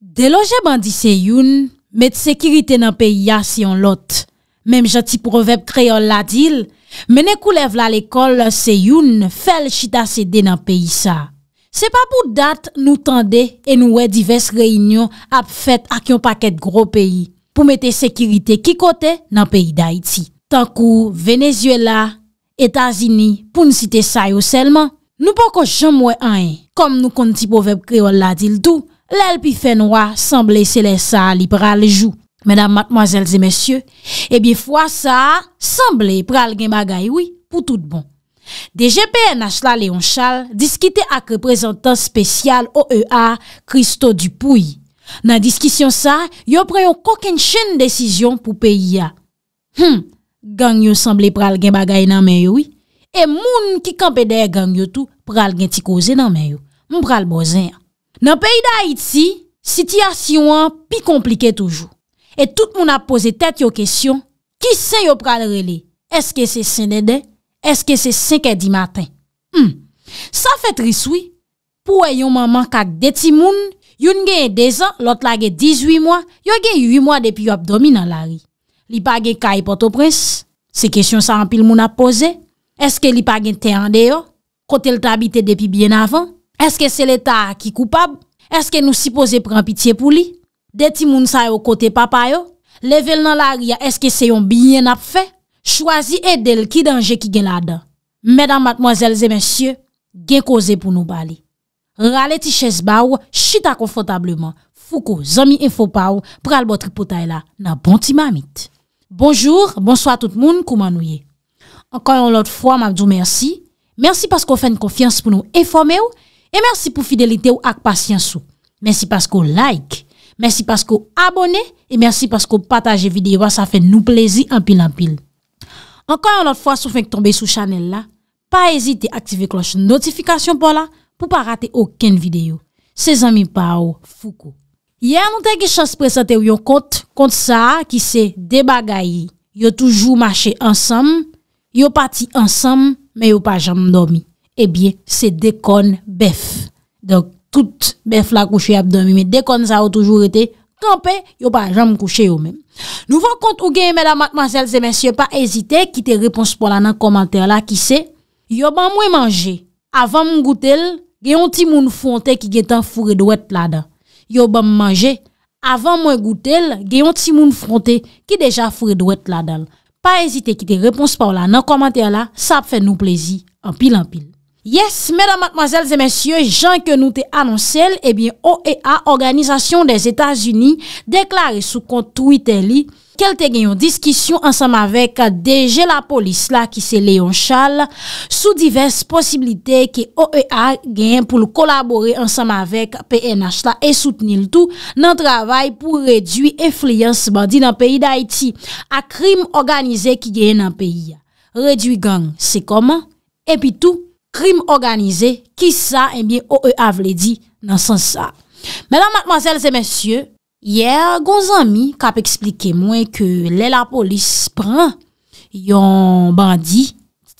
De loje bandi se youn, met sekirite nan peyi ya si yon lot. Mem jati pou revèb kreol la dil, menen kou lev la lekol se youn fel chita se de nan peyi sa. Se pa pou dat nou tende en nou we divers reynyon ap fet ak yon paket gro peyi pou mette sekirite ki kote nan peyi da iti. Tankou, Venezuela, Etazini, pou nsite sa yo selman, nou pou ko jomwe ane. Kom nou konti pou revèb kreol la dil dou, Lèl pi fenwa, sanble se lè sa li pral jou. Mèdam matmoazèl zè mèsyè, e bi fwa sa, sanble pral gen bagay wè pou tout bon. Deje pe en asla leon chal, diskite ak reprezentant spesyal OEA, Christo Dupoui. Nan diskisyon sa, yon preyon koken chen desisyon pou peyi ya. Hmm, gang yo sanble pral gen bagay nan men yo wè. E moun ki kampede gang yo tou pral gen ti koze nan men yo. Moun pral bozen ya. Nan peyi da Haiti, sityasyon an pi komplike toujou. Et tout moun ap pose tèt yo kesyon, ki se yo pral rele? Eske se sen de de? Eske se sen ke di maten? Hmm, sa fè triswi, pou e yon maman kak deti moun, yon genye de zan, lot lage 18 mouan, yo genye 8 mouan depi yo apdomi nan lari. Li pa genye kaye poto prens? Se kesyon sa an pil moun ap pose? Eske li pa genye te ande yo? Kotel tabite depi bien avan? Eske se l'Etat ki koupab? Eske nou sipoze pran pitiye pou li? De ti moun sa yo kote papay yo? Level nan l'aria eske se yon biyen ap fe? Chwazi edel ki denje ki gen la dan? Medan matmozelze mensyo, gen koze pou nou bali. Rale ti ches ba ou, chita konfotableman. Fou ko, zomi en fopaw, pral botri potay la, nan bonti mamit. Bonjour, bonsoi tout moun, koumanouye. Enkoyon lot fwa, mabdou mersi. Mersi paskou fèn konfians pou nou enfome ou, E mersi pou fidelite ou ak pasyansou. Mersi paskou like, mersi paskou abone, e mersi paskou pataje videyo wa sa fe nou plezi anpil anpil. Ankon yon lot fwa sou fwenk tombe sou chanel la, pa ezite aktive kloche notifikasyon pou la pou pa rate oken videyo. Se zami pa ou foukou. Ye anon te ki chans prezante ou yon kont, kont sa ki se debagaye. Yo toujou mache ansam, yo pati ansam, me yo pa jam nomi. e eh bie se dekon bef. Donk, tout bef la kouche abdomi, me dekon sa ou toujou rete, tanpe, yo pa janm kouche yo men. Nou van kont ou gen yon mè la mat mansel, se men sye pa ezite, ki te repons pou la nan komantè la, ki se, yo ban mwen manje, avan mwen goutel, gen yon timoun fonte ki gen tan fure dwet la dan. Yo ban mwen manje, avan mwen goutel, gen yon timoun fonte ki deja fure dwet la dan. Pa ezite ki te repons pou la nan komantè la, sa ap fè nou plezi, anpil anpil. Yes, mesdames, mademoiselles et messieurs, j'en ke nou te annoncel, ebyen eh OEA, Organizasyon des Etats-Unis, deklare sou kont Twitter li, kel te genyon diskisyon ansam avek deje la polis la ki se leyon chal, sou divers posibilite ke OEA genyen pou lou kolabore ansam avek PNH la e soutenil tou nan travay pou redwi enfliyans bandi nan peyi d'Haïti a krim organizé ki genyen nan peyi. Redwi gang, se koman? Epi tou? Krim organize, ki sa, enbyen, eh o e avle di nan san sa. Menan matmansel se mensye, yer, gon zami kap eksplike mwen ke lè la polis pran, yon bandi,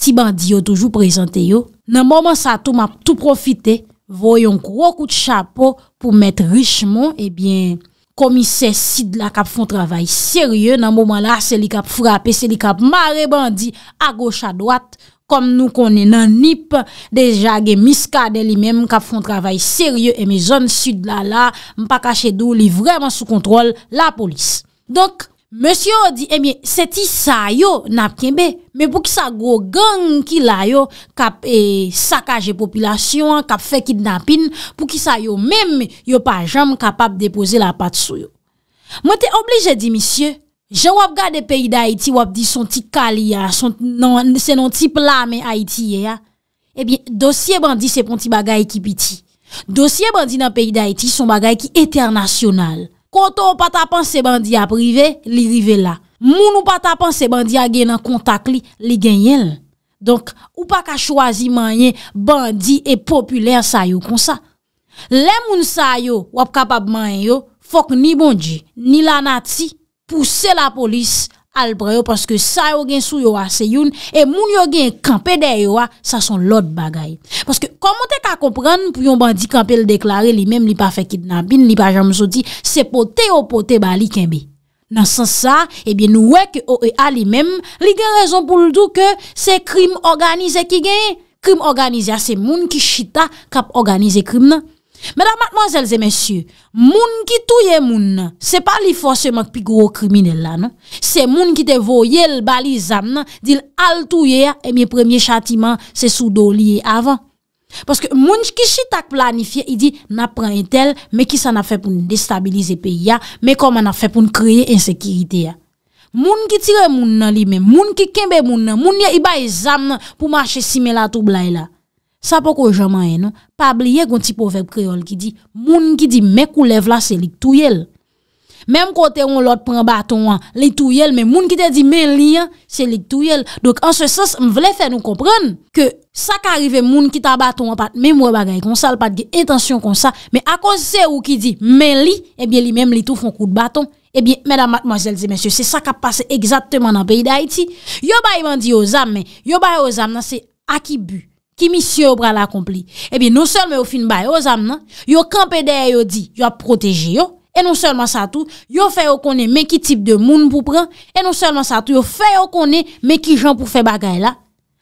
ti bandi yo toujou prezante yo, nan moman sa tou map tou profite, voyon krokout chapo pou met richmon, ebyen, eh komise sid la kap fon travay serye, nan moman la, seli kap frape, seli kap mare bandi, a goch a dwat, kom nou konnen nan nip, deja gen miskade li mem, kap fon travay serye, eme zon sud la la, mpa kache dou li vreman sou kontrol la polis. Donk, msye ou di, eme, seti sa yo napkenbe, men pou ki sa gro gang ki la yo, kap e, sakaje popilasyon, kap fekid napin, pou ki sa yo mem, yo pa jam kapap depose la pat sou yo. Mwen te oblije di, msye, Jan wap gade peyi da Haiti wap di son ti kali ya, non, se non ti plame Haiti ya, ebyen eh dosye bandi se pon ti bagay ki piti. Dosye bandi nan peyi da Haiti son bagay ki eternasyonal. Konto ou pa tapan se bandi aprive, li rive la. Moun ou pa tapan se bandi agen nan kontak li, li genyel. Donk, ou pa ka chwazi manye bandi e popüler sayo kon sa. Lem moun sayo wap kapab manye yo, fok ni bondi, ni lanati, Pouse la polis al preyo paske sa yo gen sou yo a se yon e moun yo gen kampe de yo a sa son lot bagay. Paske komon te ka komprende pou yon bandi kampe l deklare li men li pa fe kidnabin, li pa jam zo di, se pote o pote ba li kenbe. Nan sens sa, ebyen nou wek o e a li men, li gen rezon pou l do ke se krim organize ki gen. Krim organize a se moun ki chita kap organize krim nan. Medan matmanzelze mensyu, moun ki touye moun nan, se pa li fosye mak pi gro kriminella nan, se moun ki te voye l bali zan non? nan, dil al touye ya, eh e miye premye chatiman se sou do liye avan. Paske moun ki chitak planifiye, i di na prentel, me ki sa na fe pou ni destabilize pe ya, me koma na fe pou ni kreye ensekirite ya. Moun ki tire moun nan li men, moun ki kembe moun nan, moun ya i bay zan nan pou manche si me la tou blay la. Sa pou kou jaman enon, pa bliye goun ti pou vek kreol ki di, moun ki di me kou lev la se lik touyel. Mem kote yon lot pren baton an, li touyel, men moun ki te di men li an, se lik touyel. Dok an se sens, m vle fè nou komprèn ke sa ka arrive moun ki ta baton an, pat memwe bagay kon sa, pat ge etansyon kon sa, men akon se ou ki di men li, ebyen eh li mem li tou foun kou baton, ebyen mena matmazel zi mensyo, se sa ka pase egzatman an peyi da iti. Yo bayi mandi yo zam men, yo bayi yo zam nan se akibu, ki mi sye ou pral akompli. E eh bi nou selme ou fin baye ou zam nan, yo kanpe de a yo di, yo a proteji yo, e nou selman sa tou, yo fe yo konen meki tip de moun pou pran, e nou selman sa tou, yo fe yo konen meki jan pou fe bagay la,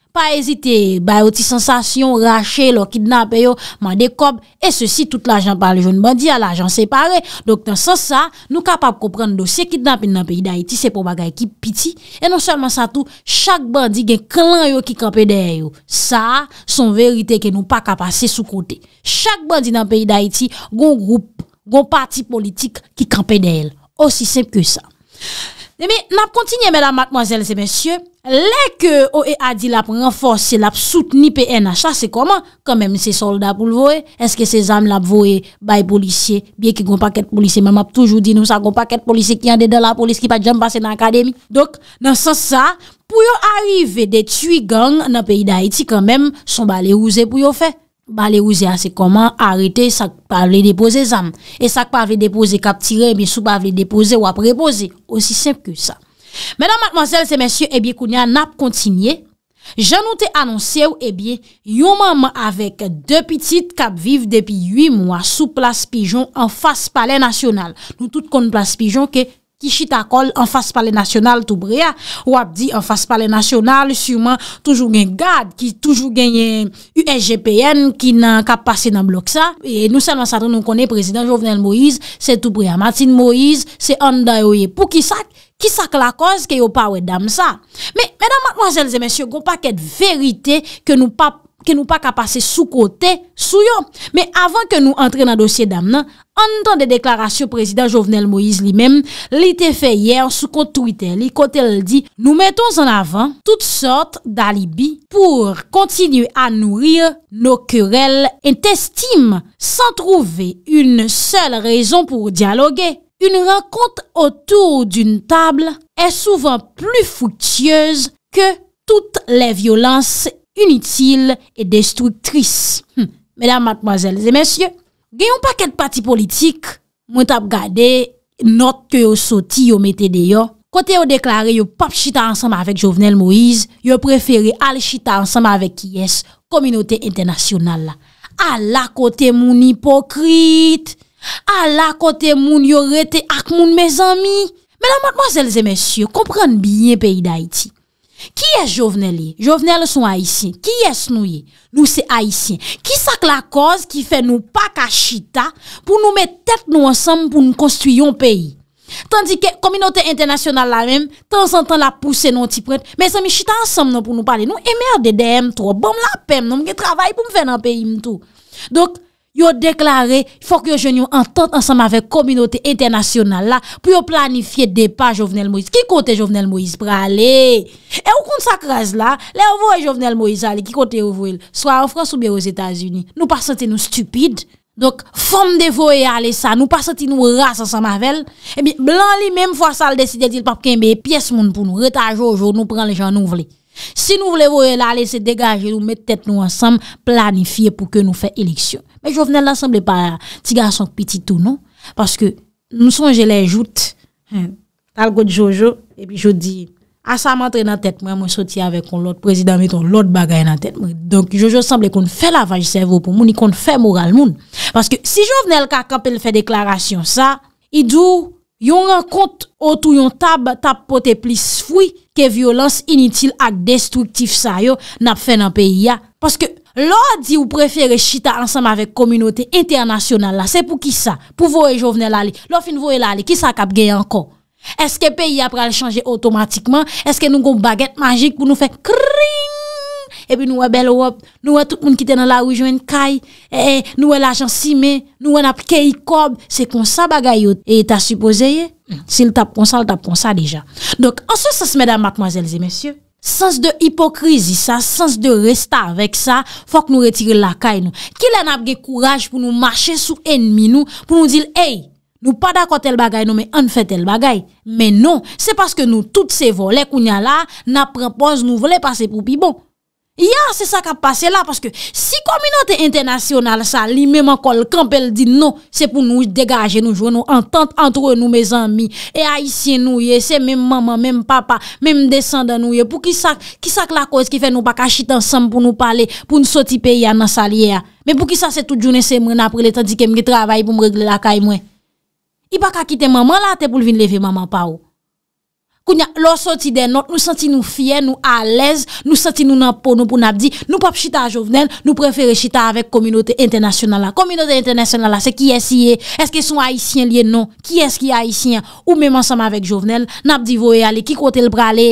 Pa ezite, ba yo ti sensasyon, rache, lo kidnap yo, man de kob, e se si tout l'ajan par le joun bandi a l'ajan separe. Dok tan sa sa, nou kapap kopran dosye kidnap in nan peyi da iti, se pou bagay ki piti. E non selman sa tou, chak bandi gen klan yo ki kampe deyo. Sa, son verite ke nou pa kapase sou kote. Chak bandi nan peyi da iti, goun group, goun parti politik ki kampe deyo. Osi sep ke sa. Deme, nap kontinye mèdam, mòzèl, sè mèsyè, lèk ou e adi lap renforsi, lap soutenipè en a chase koman, koman mèm se soldat pou lvoe, eske se zam lap voe bay policye, bèk ki goun pakèt policye, mèm ap toujou di nou sa goun pakèt policye ki yande de la polis ki pa djem basen akademik. Dok, nan sò sa, pou yo arrive de twi gang nan peyi da Haiti koman mèm, son ba le ouze pou yo fè. Balè ou zè a se koman, arete, sak pa vle depoze zan. E sak pa vle depoze kap tire, sou pa vle depoze ou ap repoze. Osi semp ke sa. Mèdam matman zèl, se mèsyè, ebyè eh kounè a nap kontinye, jan nou te anonsè ou ebyè, eh yon maman avèk dè pitit kap viv depi ywi mwa sou plas pijon an fas palè nasyonal. Nou tout kon plas pijon kè ki chita kol an fase pale nasyonal Toubriya, wap di an fase pale nasyonal souman toujou gen gade ki toujou gen yen USGPN ki nan kap pase nan blok sa nou selman sa droun nou konen prezident Jovenel Moïse se Toubriya, Matin Moïse se Andayoye, pou ki sak ki sak la konz ke yo pa we dam sa me, medan matman zelze mensyo kon pa ket verite ke nou pap ke nou pa ka pase sou kote sou yo. Me avan ke nou entre nan dosye dam nan, an dan de deklarasyon prezident Jovenel Moïse li mem, li te fe yer sou kote Twitter li, kote l di, nou meton zan avan tout sort dalibi pou kontinu an nourir nou kerel entestim san trouve un sel rezon pou dialoger. Un renkont otou d'un table e souvan pli foutyez ke tout le violans unitil e destrutris. Mèdam matmazèl zè mèsyè, gen yon paket pati politik, mwen tap gade, not ke yo soti yo metè deyo, kote yo deklare yo pap chita ansanm avèk Jovenel Moïse, yo preferi al chita ansanm avèk Kies, kominote internasyonal la. A la kote moun ipokrit, a la kote moun yo rete ak moun mèzanmi. Mèdam matmazèl zè mèsyè, komprenn byen peyi da iti. Ki es jovneli? E? Jovnel son haisyen. Ki es nouye? Nou se haisyen. Ki sak la koz ki fe nou pak a chita pou nou met tet nou ansam pou nou konstuyon peyi? Tandike, kominote internasyonal la menm, tan san tan la pouse nou ti prent, men san mi chita ansam nou pou nou pale. Nou e merde deyem tro. Bom la pem nou mge travay pou mwen fe nan peyi mtou. Dok, Yo deklare, fòk yo jen yon an tante an san mavel kominote internasyonal la pou yo planifiye depa Jovenel Moïse. Ki kote Jovenel Moïse prale? E ou kont sa kras la, le avoye Jovenel Moïse ale, ki kote avoye, swa an Frans ou biye ou Etats-Unis, nou pa senti nou stupide. Dok, fòm devoye ale sa, nou pa senti nou rase an san mavel. E eh bi, blan li mèm fòs al deside di l papke mbe, piyes moun pou nou, retaj oujou, nou pran le jan nou vle. Si nou vlevo e la lese degaje, nou mette tèt nou ansam planifiye pou ke nou fè eliksyon. Mè Jovenel lansamble pa tiga a son piti tou, non? Paske nou sonje lè jout, talgo d'Jojo, e pi jout di, a sa mantre nan tèt mwen, mwen soti avè kon lout, prezident mwen ton lout bagay nan tèt mwen. Donk Jojo sanble kon fè la vaj servo pou mouni, kon fè moral moun. Paske si Jovenel ka kapèl fè deklarasyon sa, idou yon renkont otou yon tab, tab pote plis fwi. violence inutil ak destruktif sa yo nap fe nan peyi ya? Paske, lo a di ou prefere chita ansam avek kominote internasyonal la, se pou ki sa? Pou voye jovne la li? Lo fin voye la li, ki sa kapge anko? Eske peyi apre ale chanje otomatikman? Eske nou goun baget magik pou nou fe kring? epi nou wè bel wop, nou wè tout moun kitè nan la oujwen kaj, e, e, nou wè la jan simè, nou wè nap kèy kob, se kon sa bagay yo, e ta suppose ye? Si l tap kon sa, l tap kon sa deja. Dok, ansè sens, mèdame, matmoazèlze, mèsyè, sens de hipokrizi sa, sens de resta avèk sa, fòk nou retirè la kaj nou. Ki lè nap gè kouraj pou nou mache sou enmi nou, pou nou dil, ey, nou pa dakote el bagay nou, mè an fè tel bagay, mè non. Se paske nou, tout se volè koun ya la, nap repose nou volè pase pou pi bonk. Ya, se sa ka pase la, paske si kominante internasyonal sa, li menman kol kampel di nou, se pou nou degaje nou, jou nou entente antre nou me zanmi, e a isye nou ye, se menm mama, menm papa, menm desanda nou ye, pou ki sak la koz ki fe nou baka chit ansam pou nou pale, pou nou soti pe ya nan salye ya. Menm pou ki sa se tout jounen se mwen apre le tanti kem ge travaye pou mregle la kay mwen. I baka kite mama la, te pou vin leve mama pa ou. Koun ya lor soti den not, nou santi nou fye, nou alèz, nou santi nou nanpon nou pou nabdi. Nou pap chita jovenel, nou prefere chita avèk kominote internasyonala. Kominote internasyonala se ki esye, eske son haisyen liye non, ki eski haisyen. Ou mèman saman avèk jovenel, nabdi voè alè, ki kote lbralè.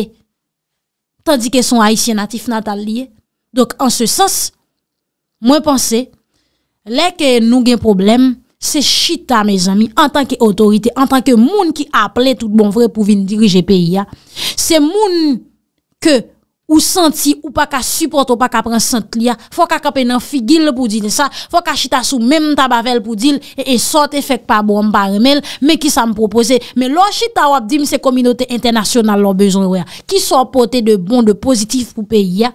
Tandik e son haisyen natif natal liye. Dok an se sos, mwen pense, lè ke nou gen probleme, Se chita, me zami, an tanke otorite, an tanke moun ki aple tout bon vre pou vin dirije peyi ya, se moun ke ou santi ou pa ka support ou pa ka pransant li ya, fwa ka kapen an figil pou dite sa, fwa ka chita sou menm tabavel pou dil, e e sote fek pa bon barmel, men ki sa m proposer. Men lor chita wap dim se kominote internasyonal lor bezon wè, ki so apote de bon, de pozitif pou peyi ya,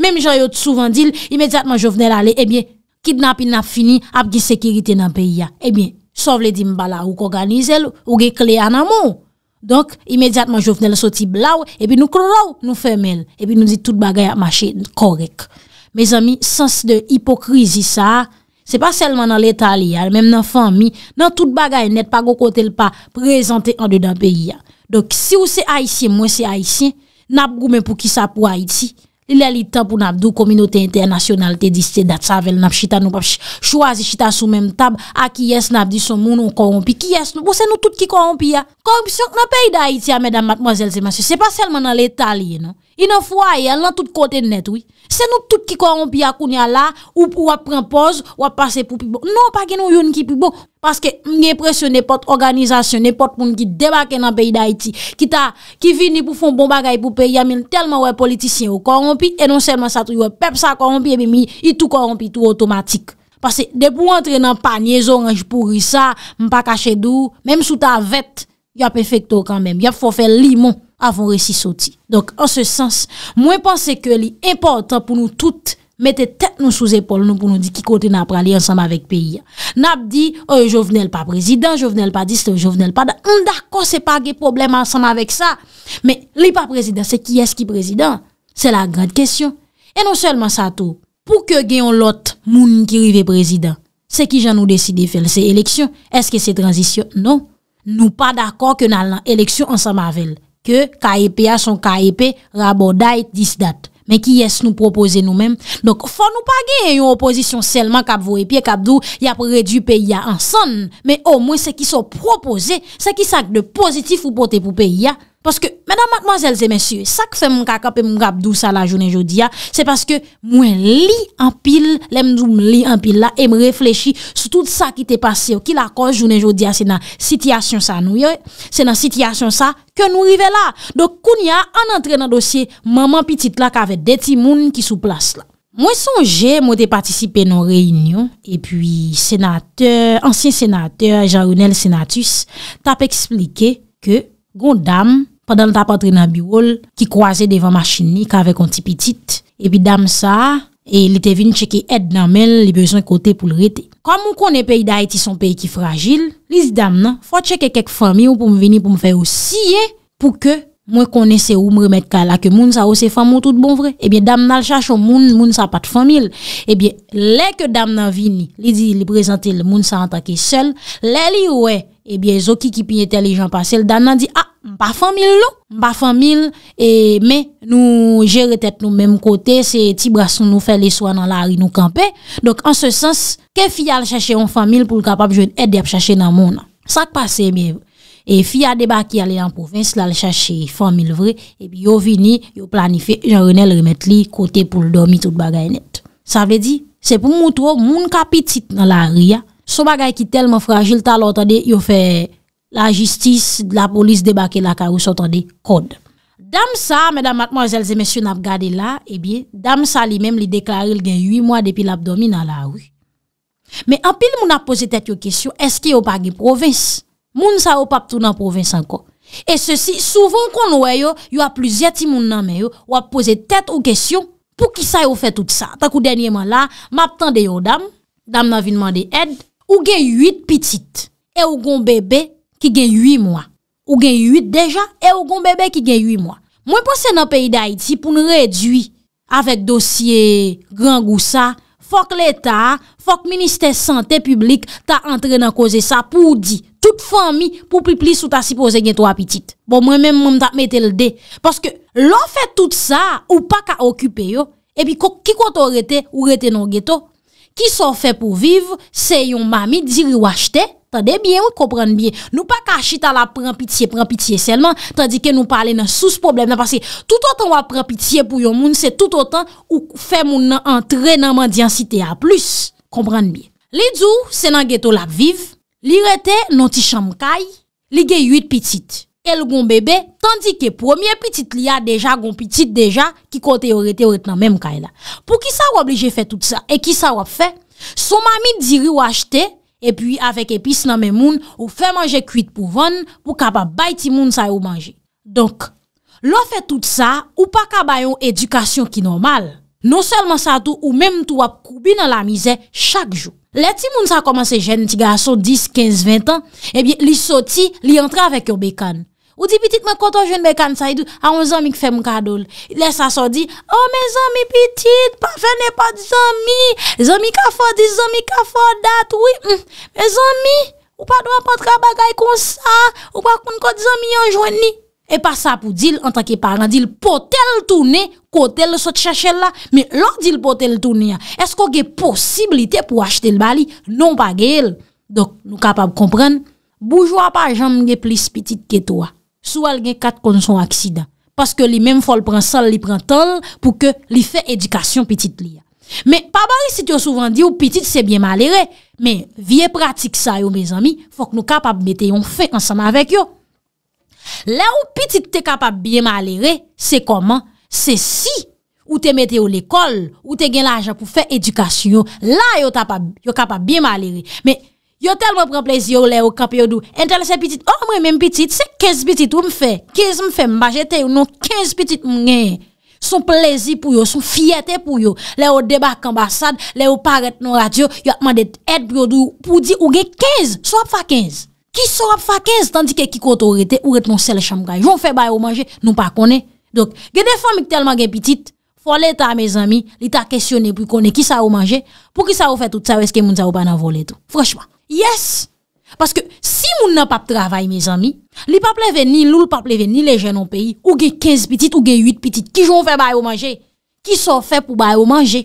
menm jayot souvan dil, imediatman jo vnen ale, e eh bie, Kidnap in ap fini ap di sekirite nan peyi ya. Ebyen, eh sovle di mbala ou koganizel, ou gekle anamou. Donk, imediatman jovnel soti blaw, ebyen nou klorou, nou femel. Ebyen nou di tout bagay ap mache korek. Mez ami, sens de hipokrizi sa, se pa selman an letal ya, menm nan fami, nan tout bagay net pa gokote lpa prezante an de dan peyi ya. Donk, si ou se Haitien, mwen se Haitien, nap goumen pou ki sa pou Haiti. Li lè li tan pou nabdou kominote internasyonal te diste dat savel, nab chita nou pap chwazi chita sou menm tab, a ki yes nabdi son mounon konon pi, ki yes nou, pou se nou tout ki konon pi ya. Konon pi, souk na pey da iti ya, mèdam, matmozèl, seman, se se pa selman nan lè talye nou. I nan fwa ye, nan tout kote net wè. Se nou tout ki korompi akoun ya la, ou pou wap prempoz, wap pase pou pi bon. Non pa gen nou yon ki pi bon, paske mwen presyon ne pot organizasyon, ne pot moun ki debake nan peyi da iti. Ki ta, ki vini pou fon bon bagay pou peyi, yamin telman wè politisyen wè korompi, e non selman sa tri wè pep sa korompi, e mi yi tou korompi tou otomatik. Paske, de pou wantre nan panye, zon anj pou risa, mwen pa kache dou, mwen msou ta vet, yap efekto kanmèm, yap fofè limon. avon resi soti. Donk, an se sens, mwen panse ke li impotant pou nou tout mette tet nou sou zepol nou pou nou di ki kote napra li ansanm avèk peyi. Nap di, ou oh, jo vnel pa prezident, jo vnel pa dist, ou oh, jo vnel pa da. Mdakon se pa ge problem ansanm avèk sa. Men, li pa prezident, se ki es ki prezident? Se la grand kèsyon. E nou selman sa tou, pou ke geyon lot moun ki rive prezident, se ki jan nou deside fel se eleksyon, eske se transisyon? Non. Nou pa dakon ke nan lan eleksyon ansanm avèl. Ke KEP a son KEP rabo da it dis dat. Men ki yes nou propose nou menm. Donk fò nou pa ge yon oposisyon selman kap vorepye, kap dou yapre du PEI ya ansan. Men o mwen se ki so propose, se ki sak de pozitif ou pote pou PEI ya, Paske, menan matmazelze, mensye, sak fe moun kaka pe moun grap dousa la jounen jodia, se paske mwen li an pil, lem doun li an pil la, e mwen reflechi sou tout sa ki te pase, ki la kos jounen jodia se nan sityasyon sa nou yo, se nan sityasyon sa, ke nou rive la. Dok, koun ya, an antre nan dosye, mwen mwen pitit la, ka ve deti moun ki sou plas la. Mwen sonje, mwen de patisipe nan reynyon, e pi senateur, ansyen senateur, jan rounel senatus, tap eksplike ke, goun dam, padan ta patre nan bi wol, ki kwaze devan ma chini, ka avek onti pitit, epi dam sa, e li te vini cheke et nan men, li bezon kote pou l rete. Kam mou konen peyi da eti son peyi ki fragil, li si dam nan, fwa cheke kek fami ou pou m vini pou m fey ou siye, pou ke mwen kone se ou m remet ka la, ke moun sa ou se fami ou tout bon vre, epi dam nan chacho moun, moun sa pat famil, epi le ke dam nan vini, li di li prezante le moun sa antake sel, le li we, epi e zoki ki pinyete le jan pase, el dam nan di, ah, Mpa famil lou, mpa famil, e, me nou jere tet nou menm kote, se ti brason nou fe leswa nan la ri nou kampe. Dok an se sens, ke fya al chache yon famil pou l kapap jwen edep chache nan moun an. Sa k pase, me, e fya deba ki ale nan provins la al chache famil vre, e bi yo vini, yo planife, jan renel remet li kote pou l domi tout bagay net. Sa ve di, se pou moutou, moun kapi tit nan la ri ya, sou bagay ki telman fragil talotade, yo fe... la jistis, la polis eh debake la ka ou sotande kode. Dam sa, mèdam akman zèl zèmèsyon ap gade la, ebyè, dam sa li mèm li deklare l gen 8 mwa depi l apdomi nan la ou. Mè apil moun ap pose tèt yo kèsyon, eske yo pa gen province? Moun sa yo pa ptounan province anko? E se si, souvoun kon wè yo, yo ap plus yeti moun nan mè yo, wap pose tèt yo kèsyon, pou ki sa yo fè tout sa? Tak ou denye man la, map tan de yo dam, dam nan vinman de ed, ou gen 8 pitit, e ou gon bebe, ki gen 8 mwa. Ou gen 8 deja, e ou kon bebe ki gen 8 mwa. Mwen pwese nan peyi da iti, pou nou redui, avek dosye rangousa, fok l'Etat, fok Ministè Santè Publik, ta entre nan koze sa, pou di, tout fami, pou pli pli, sou ta si pose gen 3 apitit. Bon, mwen men mwen ta metel de. Paske, lò fè tout sa, ou pa ka okupè yo, e bi kikot ou rete, ou rete nan geto. Ki so fè pou viv, se yon mami, diri wachte, ou, Tande biye wè, kompran biye, nou pa kachita la pran pitiye, pran pitiye selman, tandi ke nou pale nan sous problem nan, parce tout otan wè pran pitiye pou yon moun, se tout otan ou fe moun nan entrenanman di ansite a plus. Kompran biye. Li djou, se nan geto la viv, li rete non ti cham kaj, li ge yuit piti, el goun bebe, tandi ke pwemye piti li a deja, goun piti deja, ki kote yo rete yo rete nan menm kaj la. Pou ki sa wap li je fe tout sa, e ki sa wap fe, sou mami di ri wach te, E pi avèk epis nan men moun ou fè manje kuit pou von pou kaba bay ti moun sa yo manje. Donk, lò fè tout sa ou pa kaba yon edukasyon ki normal. Non selman sa tou ou menm tou ap koubi nan la mize chak jou. Le ti moun sa komanse jen ti ga a son 10, 15, 20 an, e bi li soti, li entre avèk yo bekan. Ou di pitit men koto jwen be kan sa idou, a ou zami k fe m kadol. Le sa so di, o oh, me zami pitit, pa fene pa di zami, zami ka fo di, zami ka fo dat, oui, mm. me zami, ou pa do apotra bagay kon sa, ou pa kon kote zami yon jwen ni. E pa sa pou dil, anta ke parlan, dil potel toune, kote le sot chache la, me lor dil potel toune ya, esko ge posibilite pou achete l bali, non pa ge el. Dok nou kapab kompren, boujwa pa jom ge plis pitit ke toa. Sou al gen kat kon son aksidan. Paske li men fol pran sal, li pran tal, pou ke li fe edikasyon pitit li ya. Me, pa bari si te yo souvan di ou pitit se bien malere. Me, vie pratik sa yo, me zami, fok nou kapab meteyon fe ansama vek yo. La ou pitit te kapab bien malere, se koman? Se si ou te meteyon l'ekol, ou te gen la ajan pou fe edikasyon. La yo kapab bien malere. Yo tel mwen pren plezi yo le ou kap yo dou. Entele se pitit. O oh, mwen men pitit. Se 15 pitit ou mwen fe. 15 mwen fe mwen bajete yo. Non 15 pitit mwen gen. Son plezi pou yo. Son fiyete pou yo. Le ou debak kambasad. Le ou paret nan radyo. Yo akman det et biyo dou. Pou di ou gen 15. So ap fa 15. Ki so ap fa 15. Tandike ki koto ou rete. Ou rete non sel chamgay. Joun fe bay ou manje. Nou pa kone. Dok. Gen defon mwen tel mwen gen pitit. Fole ta me zami. Li ta kesyone pou kone. Ki sa ou manje Yes, parce que si moun nan pape travaye, mes amis, li pape le veni, loul pape le veni, le jenon peyi, ouge 15 pitit, ouge 8 pitit, ki joun fe bayo manje, ki son fe pou bayo manje.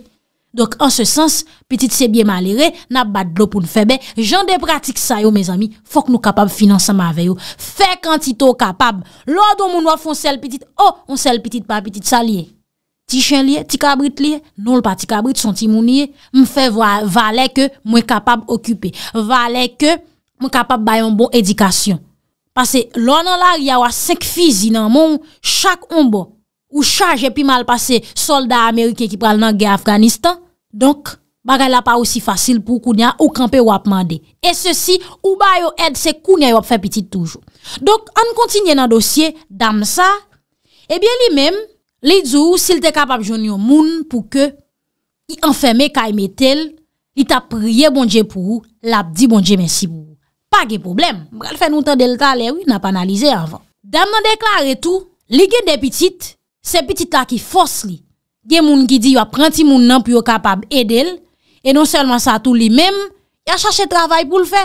Donc, en ce sens, pitit se bie malire, nan bat blo pou nou febe, jan de pratik sayo, mes amis, fok nou kapab finanseman veyo, fe kantito kapab, lor do moun wafon sel pitit, o, oh, on sel pitit pa pitit salye. Ti chen liye, ti kabrit liye, nou l pa ti kabrit, son ti moun liye, m fè valè ke m wè kapab okupè, valè ke m wè kapab bè yon bon edikasyon. Pase lò nan lè, yaw a sek fizi nan moun, chak yon bon, ou chaje pi malpase soldat Amerike ki pral nan gè Afganistan, donk, bagay la pa ou si fasil pou kounyan ou kampe wap mandè. E se si, ou bè yo ed se kounyan wap fè pitit toujou. Donk, an kontinye nan dosye, dam sa, e bè li mèm, Li dzo ou sil te kapab joun yo moun pou ke yi enfeme kayme tel, li ta priye bon dje pou ou, lap di bon dje mensi pou ou. Pa ge problem. Mbrel fè nou tan delta le ou, na pa analize avan. Dam nan deklare tou, li gen depitit, se pitit la ki fos li. Gen moun ki di yo aprenti moun nan pou yo kapab edel, e non selman sa tou li mem, ya chache travay pou l fe.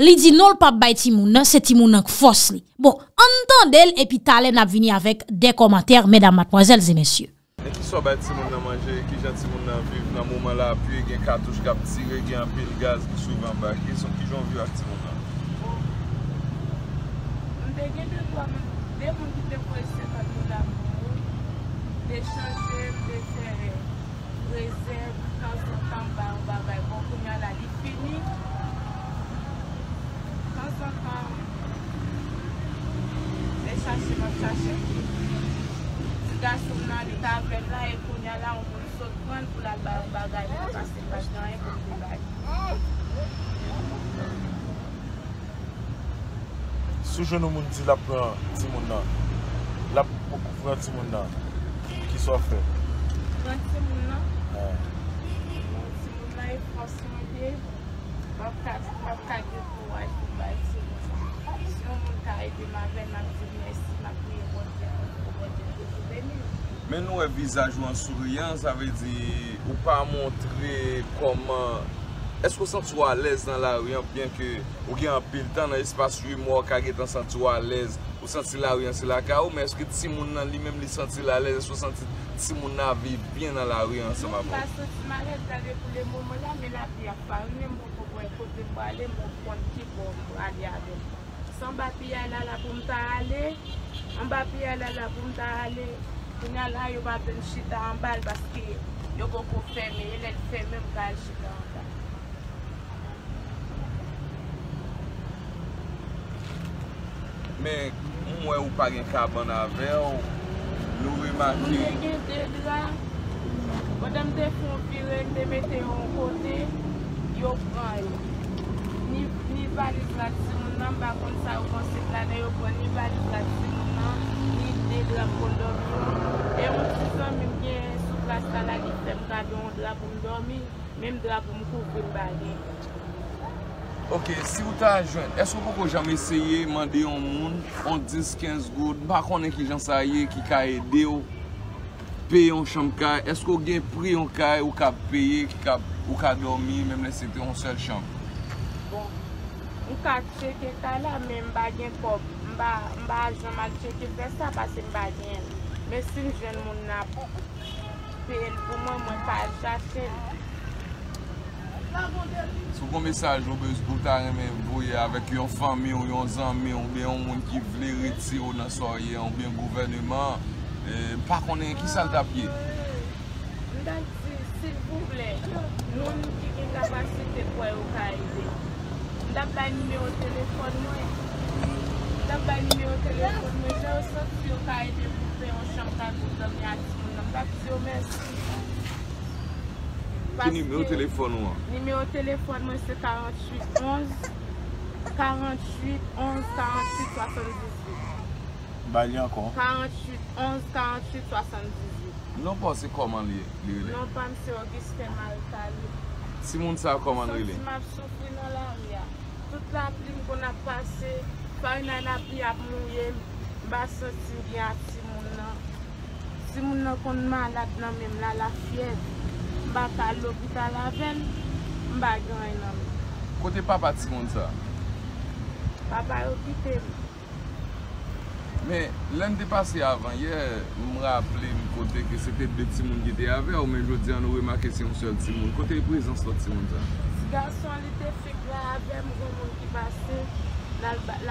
Li di nou l pa bay timounan, se timounan k fos li. Bon, an tan del epi talen ap vini avek de komater, medan matmoizelze mesyou. E ki so bay timounan manje, e ki jan timounan viv, nan mouman la api e gen kartouj kap tir, e gen apil gaz, bi souvan baki, son ki jan viw ak timounan. Bon, mbe gen de kwa mwen, de moun ki te pwese kwa timounan mouman, de chanjèm, de terèm, rejèm, kan sou tan ba, mba mba yon kounyan la di fini, Mwen chache, mwen chache ki. Ti dasi mwen an, li tan ven la e konya la, mwen soukwen pou la bagay mwen pasi. Mwen chache, mwen chache ki. Sou jenou mwen di la pou an ti mwen nan? La pou pou pou an ti mwen nan? Ki sou a fe? Pon ti mwen nan? A. Pon ti mwen nan e fon se mwen de, an kage pou waj pou bati. A ebi nan ven nan ti mwen esi Ma kwenye konti an O konti an se soudeni Men nou evizaj wansou riyan Zave di ou pa montre Koman Esko sensi walez nan la riyan Pyen ke ou gen apil tan Nye sepas yu mwen wakage tan sensi walez Ou sensi la riyan se la ka ou Men eske ti moun nan li men li sensi la lez Esko sensi ti moun nan vi bin nan la riyan Se ma moun Sma res dade pou le moun moun la Men la bi a fawin Mwen mwen konse mwen kote mwen ale Mwen konse mwen kote mwen ale mbap yal al ap mta ale mbap yal al ap mta ale mbinal hayo bap mchita anbal baske yon goko feme e elen feme mkal chita anbal mwen ou pag enkab an ave nou e mati mwen gen den la mwen dem de fon firem dem eten yon kote yon pran yon ni valiz mati nan bakoun sa ou kon seklane yo kon ni bade platise moun nan ni de dlap kon dormi yo. E ou si som yon gen souplas ka la lipte mwen ka deyon dlap kon dormi, menm dlap kon mwen kouvwen bade. Ok, si ou ta ajwen, esko pou kon jame seye mande yon moun, on 10-15 gout, bakoun enki jan saye ki ka ede yo, pey yon chanm ka, esko gen priy yon ka ou ka peye, ou ka dormi, menm le se te yon sel chanm? Ou kak cheke tala men mba gen kop, mba ajon man cheke fè sa pasen mba gen. Mbe si jen moun nan pouk pe el pouman mwen pal chase. Sou kon mesaj oubez doutare men pouye avek yon fami ou yon zami oube yon moun ki vle riti ou nan soye oube yon gouvennman. E, Pak onen ki sal tapye. Mdan si vouble, nou mwen ki gen kapasite pouye ouka ide. Dap bay nime yo telefon nou e. Dap bay nime yo telefon nou e. Je yo sa ki yo ka ede pou prey on chanm tanjou zan mi ati moun. Nam pa ki yo men sik. Ki nime yo telefon nou an. Nime yo telefon nou e se 48 11 48 11 48 38. Banyan kon? 48 11 48 38. Non pa se koman li ou le? Non pa mse o giskeman ou ta li. Simon sa koman ou li? Sot ti map soufri nan la mi. Sot la plim kon ap pase, fwa yon nan ap li ap moun yel, ba sot ti mdi a ti moun nan. Ti moun nan kon man alat nan men la la fyez, ba ta lopita la ven, mba gen yon nan. Kote papa ti moun sa? Papa yon ki tem. Me, len de pase avan, ye mra plim kote ki se te de ti moun ki de ave, ou men jodi an ouwe ma kesyon sou el ti moun. Kote yon e prezons lo ti moun sa? Gansan li te fe grabe mwen moun ki base, la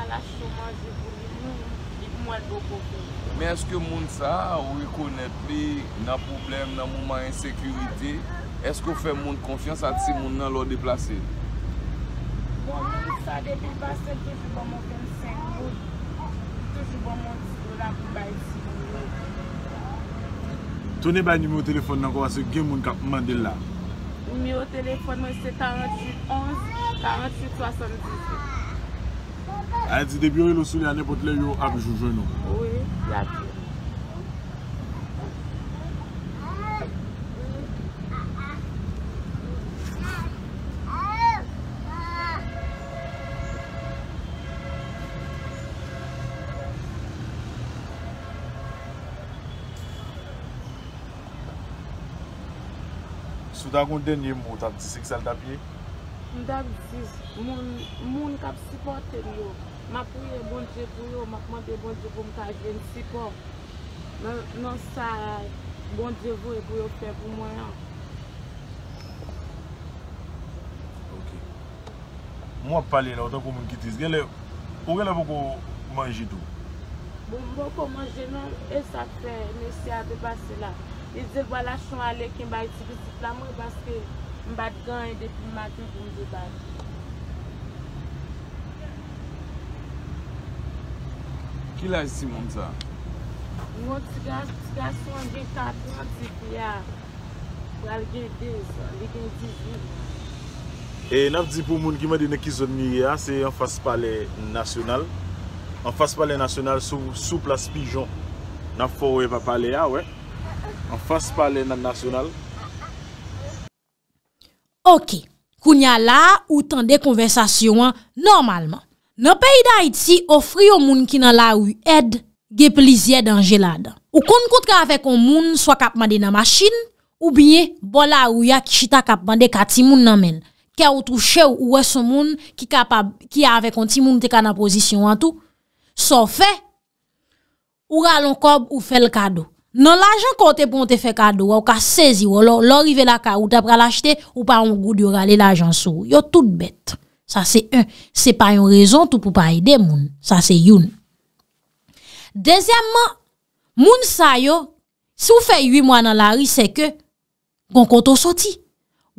la chouman je vouni moun, dik mwen do boko moun. Men eske moun sa ou yi konet pe, nan problem, nan mouman insekurite, eske ou fe moun konfians ati si moun nan lor deplase? Moun sa debi base, te si bon moun kem 5 voun, te si bon moun 10 voun la pou bayi si moun moun. Touni bayi njimou telefon nan kwa se gen moun kap mande la. Nmiyo telefon mwen se 4711 4772. A di debyon yon sou li ane pot le yon avi joun joun yon. Oui, lakou. Souta kon denye mwot ap disik sal tapye? Mdap dis, moun kap sipoten yo. Ma pouye bonjevou yo, ma kman de bonjevou mta jwen sipon. Men, nan sa, bonjevou yo pou yo fevou mwen. Ok. Mwa pale la, otan kon moun kitis. Gye le, ou gen apoko manje do? Mwoko bon, bon manje nan, e sa fe nesya de basi la. E zil wala chon ale ke mba iti viti flamwe baske mbat gan depi mbate pou mde bagi. Ki la iti mwanda? Mwen tiga sou anje tatman tiki ya. Wale gen dez, leken di jil. E nan di pou mwanda ki mwa dene ki zon miye ya, se yon fase pale nasyonal. An fase pale nasyonal sou plas pijon. Nan fwo eva pale ya wey. An fase pale nan nasyonal. Ok, kou nya la ou tan de konversasyon an normalman. Nan pey da iti, ofri yo moun ki nan la ou ed, ge plizye dan jelada. Ou kon kout ka avek on moun, swa kapman de nan masjin, ou bine, bol la ou ya kishita kapman de katimoun nan men. Ke ou touche ou ouwe son moun ki avek on timoun te ka nan posisyon an tou. So fe, ou alon kob ou fel kado. Nan l'ajan kon te ponte fe kado ou ka sezi ou lor, lor ive la ka ou te apra l'achete ou pa yon goud yon rale l'ajan sou. Yo tout bet. Sa se yon. Se pa yon rezon tou pou pa yide moun. Sa se yon. Dezyanman, moun sa yo, se ou fe yu mwa nan la ri se ke kon koto soti.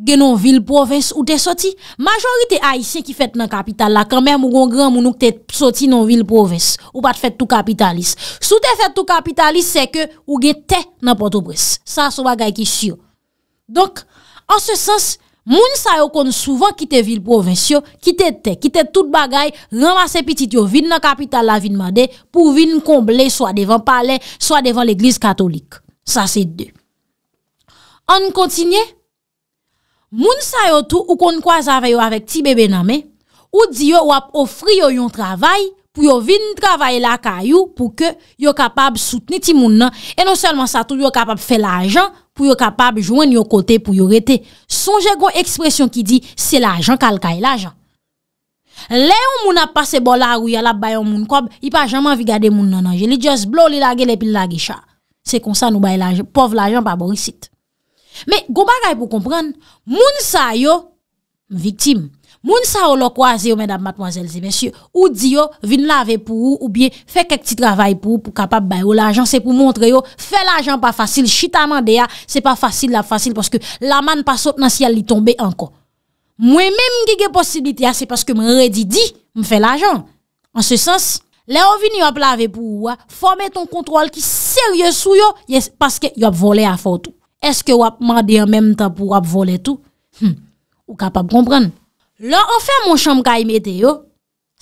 genon vil provence ou te soti. Majorite haisyen ki fet nan kapital la, kamen mou gongran mounou ki te soti nan vil provence ou pat fet tou kapitalist. Sou te fet tou kapitalist, se ke ou gen te nan Porto Bres. Sa sou bagay ki sio. Donk, an se sens, moun sa yo kon souvan kite vil provence yo, kite te, kite tout bagay, ramase pitit yo, vin nan kapital la, vin mande, pou vin komble, soa devan pale, soa devan l'Eglise Katolik. Sa se de. An kontinye, Moun sa yo tou, ou kon kwa zaveyo avek ti bebe name, ou di yo wap ofri yo yon travay pou yo vin travay la kayo pou ke yo kapab soutni ti moun nan. E non selman sa tou, yo kapab fe la ajan pou yo kapab jwen yo kote pou yo rete. Son je gwo ekspresyon ki di, se la ajan kal kaye la ajan. Le yon moun ap pase bol la rou yal ap bayon moun kob, yi pa jaman vi gade moun nan anje, li just blow li la gele pil la gecha. Se konsan nou bay la ajan, pov la ajan pa borisit. Men, goma ray pou kompren, moun sa yo, mviktim, moun sa yo lo kwa aze yo, mwen dam matmwazelze, mwen syo, ou di yo, vin lave pou ou, ou biye, fe kek ti travay pou ou, pou kapap bay ou l'ajan, se pou montre yo, fe l'ajan pa fasil, chitaman de ya, se pa fasil la fasil, pwoske la man pa sot nan si ya li tombe anko. Mwen men mgege posibite ya, se pwoske mwen redi di, mwen fe l'ajan. An se sens, le yo vin yo ap lave pou ou, fome ton kontrol ki serye sou yo, yon ap vole a fote ou. Eske wap mande an menm ta pou wap vole tout? Hm, ou kapap kompren. Lo an fe moun chanm ka imete yo,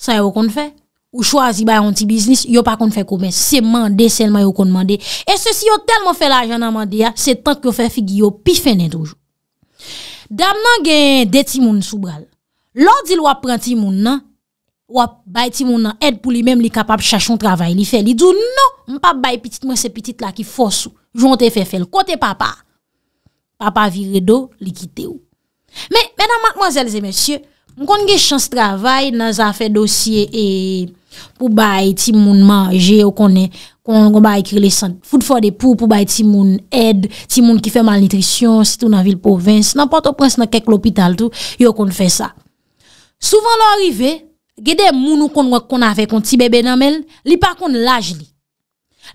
sa yo kon fè? Ou chwazi bay an ti biznis, yo pa kon fè koumè. Se mande, selman yo kon mande. E se si yo telman fè la ajana mande ya, se tank yo fè figi yo, pi fènen toujou. Dam nan genye de ti moun soubral. Lò di l wap pran ti moun nan, wap bay ti moun nan, ed pou li menm li kapap chachon travay li fè. Li doun nou, m pap bay piti mwen se piti la ki fòsou. Jonte fè fè l kote papa. pa pa vire do, li kite ou. Men, menan matmozèl zè mèsyè, mkonde ge chans travay nan zafè dosye pou bay ti moun manje, ou konen konen konen konen krelesan, foud fò de pou pou bay ti moun ed, ti moun ki fè mal nitrisyon, sitou nan vil povins, nanpòt o prens nan kek l'opital tou, yo konen fè sa. Souvan lò rive, gede moun ou konen konen fè konen ti bebe nan men, li pa konen lage li.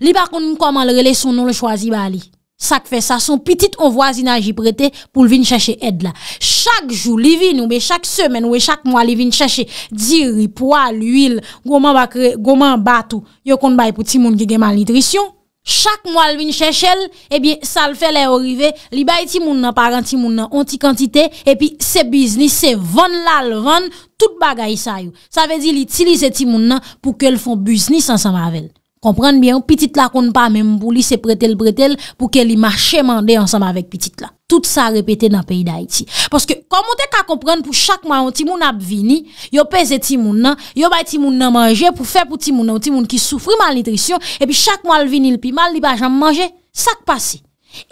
Li pa konen konen lè son non lè chwazi ba li. Sak fe sa, son pitit on voisina jy prete pou l vin chache edla. Chak jou li vin oube, chak semen oube, chak mwa li vin chache, diri, poal, uil, goman batou, yo kon bay pou ti moun gegeman nitrisyon. Chak mwa li vin chache el, ebyen eh sal fe le orive, li bay ti moun nan paran, ti moun nan onti kantite, epi eh se biznis, se van la le van, tout bagay sa yo. Sa ve di li tili se ti moun nan pou ke l fon biznis ansan mavel. Komprende byen, pitit la kon pa menm pou li se pretel pretel pou ke li mache mande ansanm avèk pitit la. Tout sa repete nan peyi da iti. Poske komon te ka komprende pou chak mwa ou ti moun ap vini, yo peze ti moun nan, yo bay ti moun nan manje pou fe pou ti moun nan, ti moun ki soufri mal nitrisyon, epi chak mwa l vini l pi mal, li bajan manje, sak pase.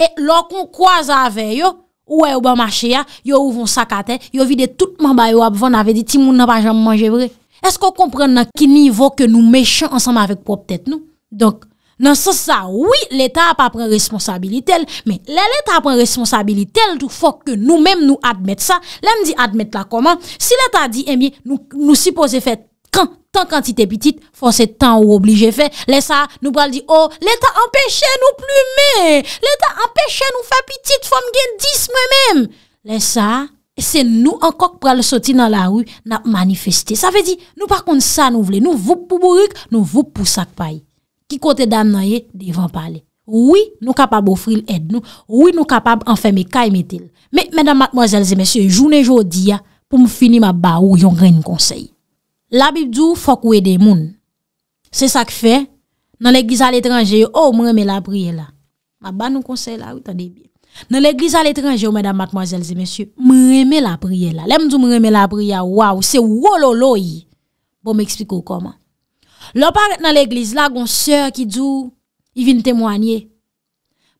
E lo kon kwa zave yo, ou e ou ba bon mache ya, yo ouvon sakate, yo vide tout man bay ou ap von avè di ti moun nan bajan manje vre. Esko kompren nan ki nivou ke nou mechon ansanman vek po ptet nou? Donk, nan sosa, oui, l'Etat ap apren responsabili tel, men l'Etat ap apren responsabili tel, tou fok ke nou menm nou admet sa. Lèm di admet la koman, si l'Etat di, emye, eh nou sipose fè tan kantite pitit, fò se tan ou oblige fè, lè sa, nou pral di, oh, l'Etat empèche nou plume, l'Etat empèche nou fè pitit, fòm gen disme menm. Lè sa, E se nou ankok pral soti nan la rou na manifeste. Sa ve di nou par kont sa nou vle. Nou vup pou bourik, nou vup pou sakpay. Ki kote dam nan ye, devan pale. Ouye nou kapab ofri l'ed nou. Ouye nou kapab anfe me kayme tel. Me, menan matmozelze, mese, jounen jodi ya pou mou fini ma ba ou yon gren konsey. La bib djou fok ou e de moun. Se sak fe, nan le gizal etranje yo, ou oh, mwen me la priye la. Ma ba nou konsey la ou tan debi. Nan l'eglize al etranjè ou mèdam matmoazèl zè mèsyè, mè remè la priè la. Lèm dò mè remè la priè, waw, se wò lò lò yi. Bo mè eksplikò kòman. Lò parèt nan l'eglize la, gon sèr ki dò, yi vin tèmwanyè.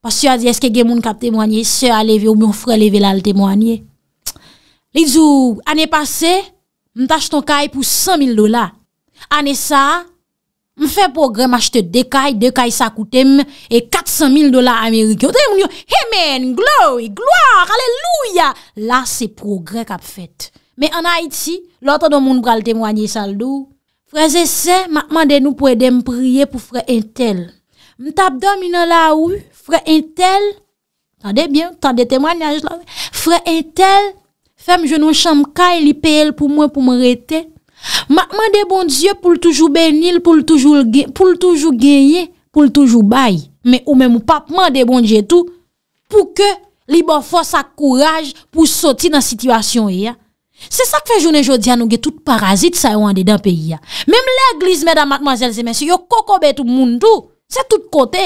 Pas yò a di, eske gen moun kap tèmwanyè, sèr a levè ou mè yon frè levè la lè tèmwanyè. Lè dò, anè pasè, mè tach ton kaj pou 100.000 dola. Anè sa... M fè progrè m achte dekay, dekay sa koutèm, e 400 000 dola Amerikyo. Tè moun yo, hey men, glowy, gloy, aleluya! La se progrè kap fèt. Mè an Haiti, lòtè do moun bral temwanyè saldo, fè zè sè, m akman de nou pou edè m priye pou fè entel. M tap domi nan la ou, fè entel, tande bien, tande temwanyè la ou, fè entel, fè m jounon chanm kay li pè el pou mwen pou m rete, Matman de bon diye pou l toujou benil, pou l toujou geye, pou l toujou baye. Men ou men mou papman de bon diye tou pou ke li bon fò sa kouraj pou soti nan situasyon e ya. Se sak fe jounen jodi an nou ge tout parazit sa yon an de dan peyi ya. Men m lè gliz mè dan matman zèl zè men si yo koko betou moun tou. Se tout kote.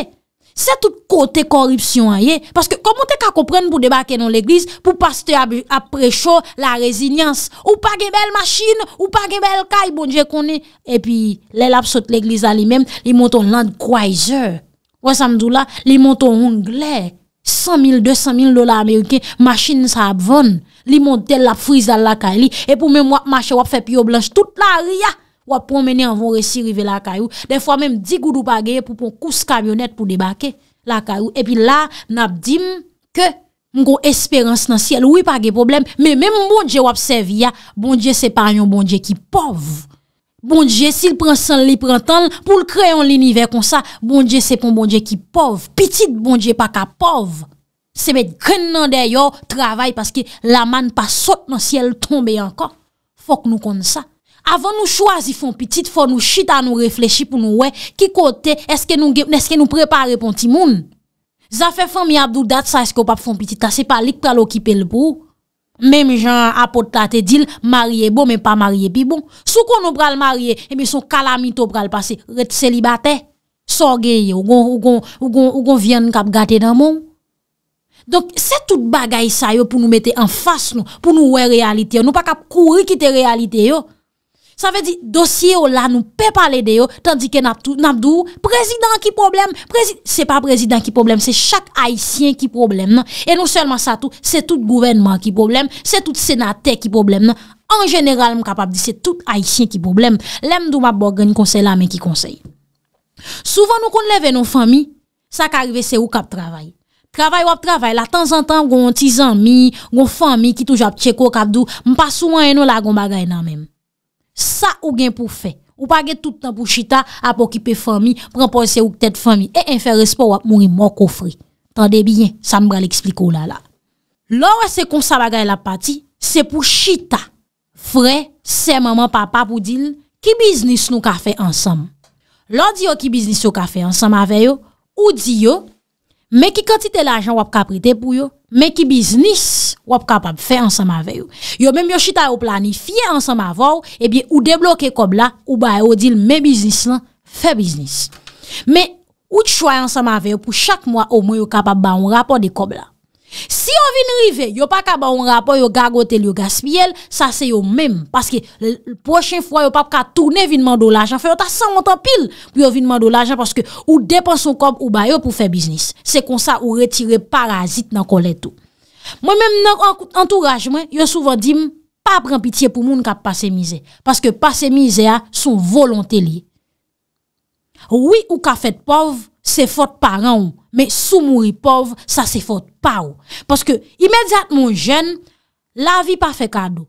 Se tout kote bon koripsyon a ye, paske komon te ka kompren pou debake nan l'eglise, pou pas te aprecho la rezynyans, ou pa gebel machine, ou pa gebel kay bonje konen. E pi, le lap sot l'eglise a li men, li monton land kwaizer. Ou sa mdou la, li monton ronglek. 100.000, 200.000 dola Amerike, machine sa ap von. Li montel la frizal la kay li, e pou men wap mache wap fe pyo blanche tout la riyah. wap promene an von resi rive la kayou, den fwa menm di goudou pa geye pou pon kous kabyonet pou debake la kayou, epi la nap dim ke mgo esperans nan siel, wipa ge problem, menm mbonje wap se via, mbonje se par yon mbonje ki pov, mbonje si l prensan li prentan, pou l kreyon l iniver kon sa, mbonje se pon mbonje ki pov, pitit mbonje pa ka pov, se bet gen nan deyo travay, paske la man pa sot nan siel tombe yon ka, fok nou kon sa, avan nou chwazi fon pitit, fon nou chita nou reflechi pou nou wey, ki kote, eske nou prepare pon ti moun. Zafè fon mi Abdou Dat, sa eske ou pap fon pitit, ta se palik pral okipel pou, mèm jan apotate dil, marye bo, mèm pa marye pi bon. Sou kon nou pral marye, e mi son kalamito pral pase, ret selibate, sorgeye, ou gon vyen kap gate nan moun. Donk, se tout bagay sa yo, pou nou mette enfas nou, pou nou wey realite yo, nou pa kap kouri kite realite yo, Sa ve di, dosye yo la nou pe pale de yo, tandi ke napdou, prezidant ki problem, prezidant, se pa prezidant ki problem, se chak haisyen ki problem nan. E nou non selman sa tou, se tout gouvenman ki problem, se tout senate ki problem nan. En general, m kapap di, se tout haisyen ki problem, lem dou m ap borg gany konsey la men ki konsey. Souvan nou kon leve nou fami, sa ka rive se ou kap travay. Travay wap travay la, tan zan tan, goun tizan mi, goun fami ki touj ap tcheko kapdou, m pa souman eno la goun bagay nan men. Sa ou gen pou fe, ou pa gen toutan pou chita apokipe fami, prempose ou ktet fami, e enferespo wap mouni mou kofre. Tande bien, sa mbra li ekspliko ou la la. Lora se kon sa bagay la pati, se pou chita, fre, se maman papa pou dil, ki biznis nou ka fe ansam. Lora di yo ki biznis yo ka fe ansam ave yo, ou di yo, me ki kantite la jan wap ka prete pou yo, Mè ki biznis wap kapab fè ansama veyo Yo mèm yo chita yo planifiye ansama vou Ebi ou deblokè kob la Ou baye ou dil mè biznis lan fè biznis Mè ou chwa ansama veyo pou chak mwa Ou mwen yo kapab ba ou rapor de kob la Si yon vin rive, yon pa ka ba yon rapor, yon gargotel, yon gaspiyel, sa se yon mem. Paske, l pochen fwa yon pap ka tourne vin mando l'ajan. Fè yon ta san montan pil pou yon vin mando l'ajan. Paske, ou depan son kop ou bayo pou fè biznis. Se konsa ou retire parazit nan koleto. Mwen mem nan entourajmen, yon souvan dim, pa pran pitiye pou moun ka pase mize. Paske, pase mize a, sou volonté li. Ou yon ka fèt pov, se fote paran ou, me sou mouri povre, sa se fote pa ou. Paske, imediat moun jen, la vi pa fe kado.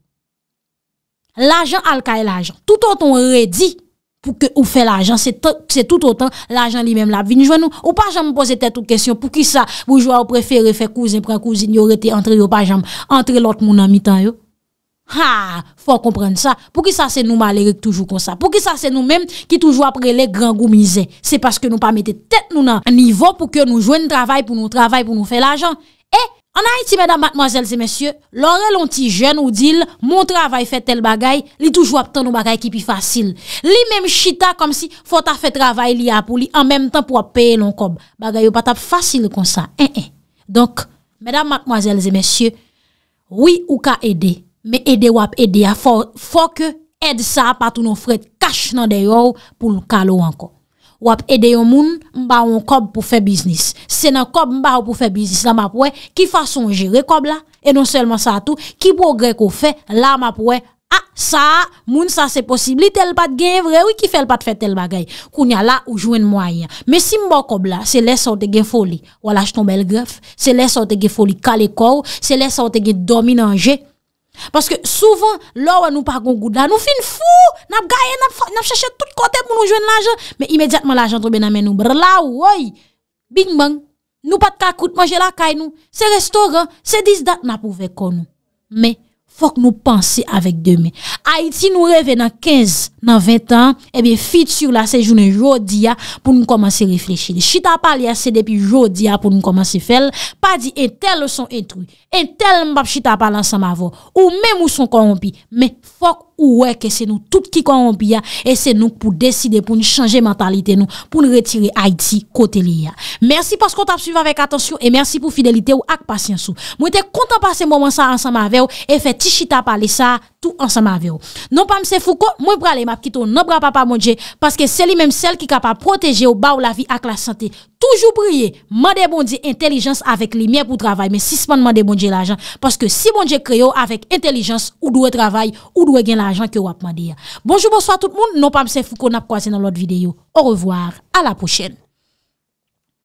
L'ajan alkay l'ajan. Tout autant redi, pou ke ou fe l'ajan, se tout autant l'ajan li menm la vi. Njwen nou, ou pa jaman pose tetou kesyon, pou ki sa, boujwa ou prefere fe kouzin pre kouzin, yo rete entre yo pa jaman, entre lot moun amitan yo. Ha, fò komprende sa, pou ki sa se nou malerik toujou kon sa. Pou ki sa se nou menm ki toujou apre le gran goumize. Se paske nou pa mette tet nou nan nivou pou ke nou jwen nou travay pou nou travay pou nou fe lajan. Eh, e, anay ti mèdam matmoazèl zè mèsyè, lorè lonti jèn ou dil, moun travay fe tel bagay, li toujou ap ten nou bagay ki pi fasil. Li menm chita kom si fò ta fe travay li apou li an menm tan pou ap peye non kob. Bagay yo patap fasil kon sa. Eh, eh. Donk, mèdam matmoazèl zè mèsyè, wè ou ka edè? Me ede wap ede a, fòk ed sa patou nou fred kache nan derò pou l kalò anko. Wap ede yon moun, mba ou mba ou pou fè biznis. Se nan mba ou mba ou pou fè biznis la map wè, ki fason jere kob la? E non selman sa tout, ki bò grek ou fè la map wè, a, sa, moun sa se posibli tel pat gen evre, wè ki fel pat fè tel bagay? Koun ya la ou jwen mwa yon. Me si mba kob la, se lè sote gen foli, wala ch ton bel gref, se lè sote gen foli kalè kor, se lè sote gen domi nan jè, Parce que souvent, l'or nous pas gouda. là. Nous fin fou, nous avons nous cherché tout côté pour nous jouer l'argent. Mais immédiatement, l'argent tombe dans nous. Là, oui, bing bang. Nous pas de manger la caille nous. C'est restaurant, c'est 10 dates, nous pouvons nous. Mais, faut que nous pensions avec demain. Haïti nous rêvons dans 15, nan 20 an, ebe eh fit sur la sejoun e jodi ya pou nou komanse refleche. Chita pali ya se depi jodi ya pou nou komanse fel, pa di entel son entoun, entel mbap chita pali ansan mavo, ou mem ou son korompi. Men, fok ou wek, e se nou tout ki korompi ya, e se nou pou deside pou nou chanje mentalite nou, pou nou retire Haiti kote li ya. Mersi paskot ap suyve avek atensyon, e mersi pou fidelite ou ak pasyansou. Mwen te kontan pase mwaman sa ansan mavo, e fe ti chita pali sa, tout ansama ave yo. Non pa mse fuko, mwen prale map kito, non pralapa pa mwenje, paske seli menm sel ki kapap proteje yo ba ou non la vi ak la sante. Toujou priye, mande mwenje intelijans avek li mien pou travay, men sisman mande mwenje la jan, paske si mwenje kreyo avek intelijans, ou dwe travay, ou dwe gen la jan ki wap mwenje. Bonjou bonsoy tout moun, non pa mse fuko, nap kwa se nan lot videyo. Ou revoar, a la pochene.